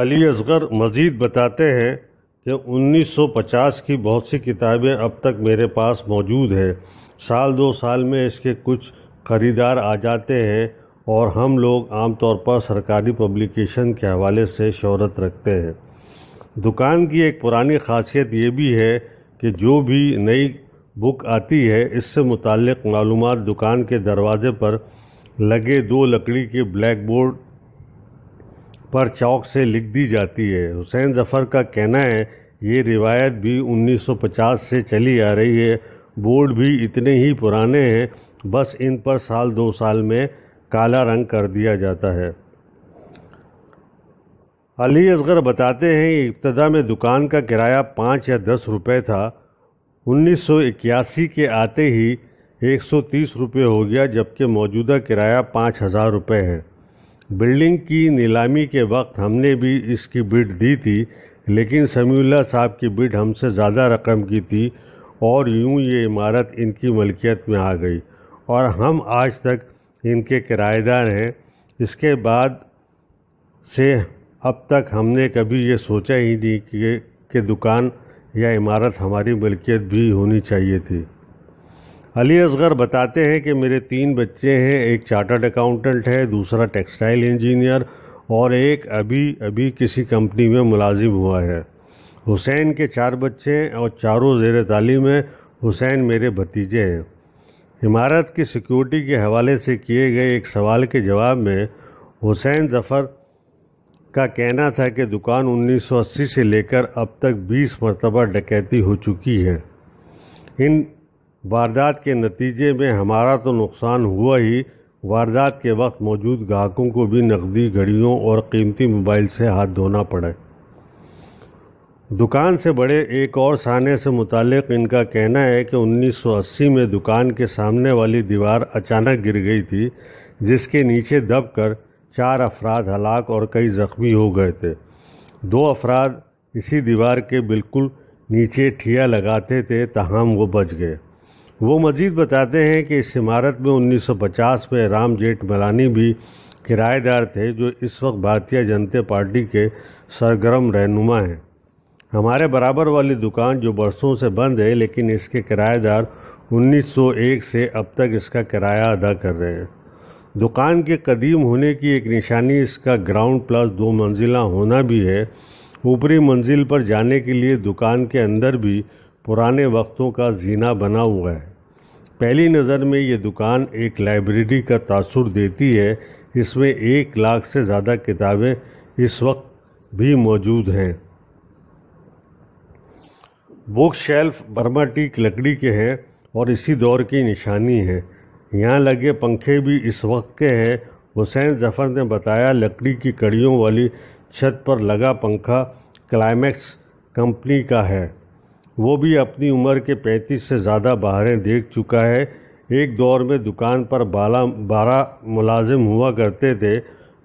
अली असगर मज़ीद बताते हैं कि 1950 की बहुत सी किताबें अब तक मेरे पास मौजूद हैं साल दो साल में इसके कुछ ख़रीदार आ जाते हैं और हम लोग आमतौर पर सरकारी पब्लिकेशन के हवाले से शहरत रखते हैं दुकान की एक पुरानी खासियत ये भी है कि जो भी नई बुक आती है इससे मुतल मालूम दुकान के दरवाज़े पर लगे दो लकड़ी के ब्लैक बोर्ड पर चौक से लिख दी जाती है हुसैन जफ़र का कहना है ये रिवायत भी 1950 से चली आ रही है बोर्ड भी इतने ही पुराने हैं बस इन पर साल दो साल में काला रंग कर दिया जाता है अली असगर बताते हैं इब्तदा में दुकान का किराया पाँच या दस रुपये था 1981 के आते ही 130 रुपये हो गया जबकि मौजूदा किराया पाँच हज़ार रुपये है बिल्डिंग की नीलामी के वक्त हमने भी इसकी बिड दी थी लेकिन समयुल्ला साहब की बिड हमसे ज़्यादा रकम की थी और यूं ये इमारत इनकी मलकियत में आ गई और हम आज तक इनके किराएदार हैं इसके बाद से अब तक हमने कभी ये सोचा ही नहीं कि, कि दुकान या इमारत हमारी मलकियत भी होनी चाहिए थी अली असगर बताते हैं कि मेरे तीन बच्चे हैं एक चार्टर्ड अकाउंटेंट है दूसरा टेक्सटाइल इंजीनियर और एक अभी अभी किसी कंपनी में मुलाजिम हुआ है हुसैन के चार बच्चे हैं और चारों जेर तालीम हैं हुसैन मेरे भतीजे हैं इमारत की सिक्योरिटी के हवाले से किए गए एक सवाल के जवाब में हुसैन जफ़र का कहना था कि दुकान 1980 से लेकर अब तक 20 मरतबा डकैती हो चुकी है इन वारदात के नतीजे में हमारा तो नुकसान हुआ ही वारदात के वक्त मौजूद ग्राहकों को भी नकदी घड़ियों और कीमती मोबाइल से हाथ धोना पड़े दुकान से बड़े एक और साने से मुतालिक इनका कहना है कि 1980 में दुकान के सामने वाली दीवार अचानक गिर गई थी जिसके नीचे दबकर चार अफराद हलाक और कई ज़ख्मी हो गए थे दो अफराद इसी दीवार के बिल्कुल नीचे ठिया लगाते थे तहम वो बच गए वो मज़ीद बताते हैं कि इस इमारत में 1950 में राम जेठ मलानी भी किराएदार थे जो इस वक्त भारतीय जनता पार्टी के सरगर्म रहनुमा हैं हमारे बराबर वाली दुकान जो बरसों से बंद है लेकिन इसके किराएदार 1901 से अब तक इसका किराया अदा कर रहे हैं दुकान के कदीम होने की एक निशानी इसका ग्राउंड प्लस दो मंजिला होना भी है ऊपरी मंजिल पर जाने के लिए दुकान के अंदर भी पुराने वक्तों का जीना बना हुआ है पहली नज़र में ये दुकान एक लाइब्रेरी का तासुर देती है इसमें एक लाख से ज़्यादा किताबें इस वक्त भी मौजूद हैं बुक शेल्फ बर्मा टीक लकड़ी के हैं और इसी दौर की निशानी है यहाँ लगे पंखे भी इस वक्त के हैं हुसैन जफर ने बताया लकड़ी की कड़ियों वाली छत पर लगा पंखा क्लाइमैक्स कंपनी का है वो भी अपनी उम्र के पैंतीस से ज़्यादा बहारें देख चुका है एक दौर में दुकान पर बाला बारह मुलाजिम हुआ करते थे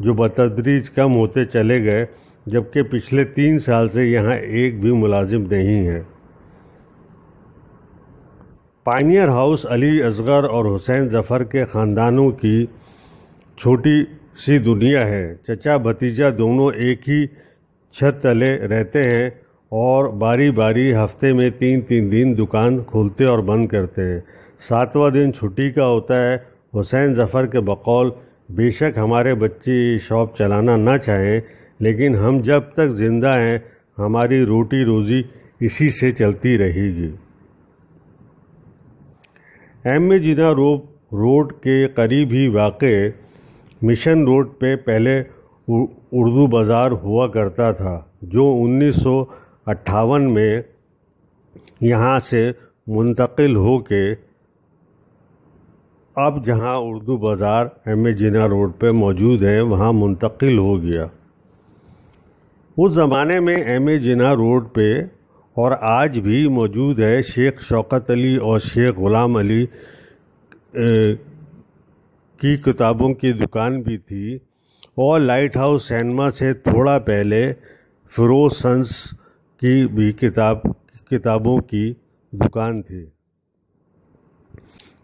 जो बतदरीज कम होते चले गए जबकि पिछले तीन साल से यहाँ एक भी मुलाजिम नहीं है पाइनियर हाउस अली असगर और हुसैन जफ़र के ख़ानदानों की छोटी सी दुनिया है चचा भतीजा दोनों एक ही छत तले रहते हैं और बारी बारी हफ्ते में तीन तीन दिन दुकान खोलते और बंद करते हैं सातवां दिन छुट्टी का होता है हुसैन जफ़र के बकौल बेशक हमारे बच्चे शॉप चलाना ना चाहें लेकिन हम जब तक ज़िंदा हैं हमारी रोटी रोज़ी इसी से चलती रहेगी M A Jinnah rope road के करीब ही वाक़ मिशन रोड पे पहले उर्दू बाज़ार हुआ करता था जो उन्नीस सौ अट्ठावन में यहाँ से मुंतकिल हो के अब जहाँ उर्दू बाज़ार एम ए जिना रोड पे मौजूद है वहाँ मुंतकिल हो गया उस ज़माने में एम ए जिना रोड पे और आज भी मौजूद है शेख शौकत अली और शेख ग़ुलाम अली की किताबों की दुकान भी थी और लाइट हाउस सैनमा से थोड़ा पहले फिरोज सन्स की भी किताब किताबों की दुकान थी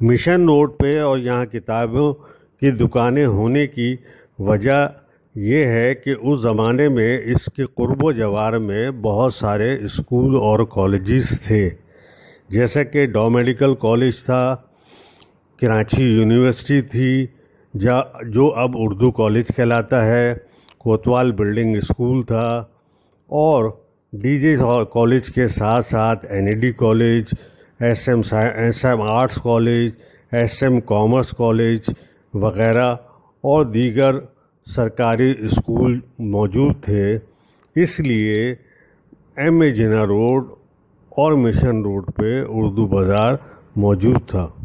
मिशन रोड पे और यहाँ किताबों की दुकानें होने की वजह यह है कि उस ज़माने में इसके कुर्ब जवार में बहुत सारे स्कूल और कॉलेजेस थे जैसे कि डॉ मेडिकल कॉलेज था कराची यूनिवर्सिटी थी जा जो अब उर्दू कॉलेज कहलाता है कोतवाल बिल्डिंग स्कूल था और डीजे कॉलेज के साथ साथ NAD college SM SM arts college SM commerce college वगैरह और दीगर सरकारी स्कूल मौजूद थे इसलिए एम ए जिना रोड और मिशन रोड पे उर्दू बाज़ार मौजूद था